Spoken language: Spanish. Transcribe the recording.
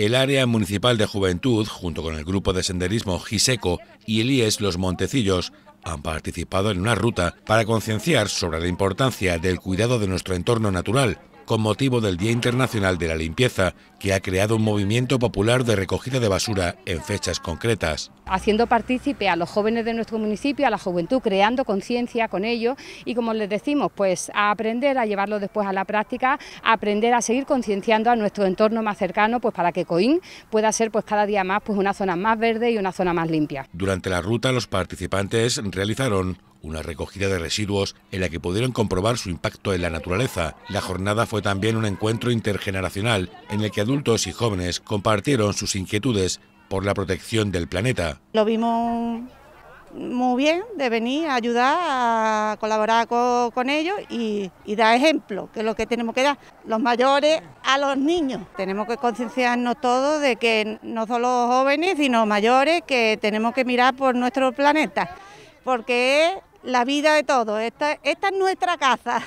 El área municipal de juventud, junto con el grupo de senderismo Giseco y el Los Montecillos, han participado en una ruta para concienciar sobre la importancia del cuidado de nuestro entorno natural, con motivo del Día Internacional de la Limpieza, que ha creado un movimiento popular de recogida de basura en fechas concretas. Haciendo partícipe a los jóvenes de nuestro municipio, a la juventud, creando conciencia con ellos y como les decimos, pues a aprender, a llevarlo después a la práctica, a aprender a seguir concienciando a nuestro entorno más cercano, pues para que Coín pueda ser pues cada día más pues una zona más verde y una zona más limpia. Durante la ruta los participantes realizaron una recogida de residuos en la que pudieron comprobar su impacto en la naturaleza. La jornada fue también un encuentro intergeneracional en el que adultos y jóvenes compartieron sus inquietudes por la protección del planeta. Lo vimos muy bien de venir a ayudar, a colaborar con, ellos y, dar ejemplo, que es lo que tenemos que dar los mayores a los niños. Tenemos que concienciarnos todos de que no solo jóvenes, sino mayores, que tenemos que mirar por nuestro planeta, porque es la vida de todos. Esta, es nuestra casa.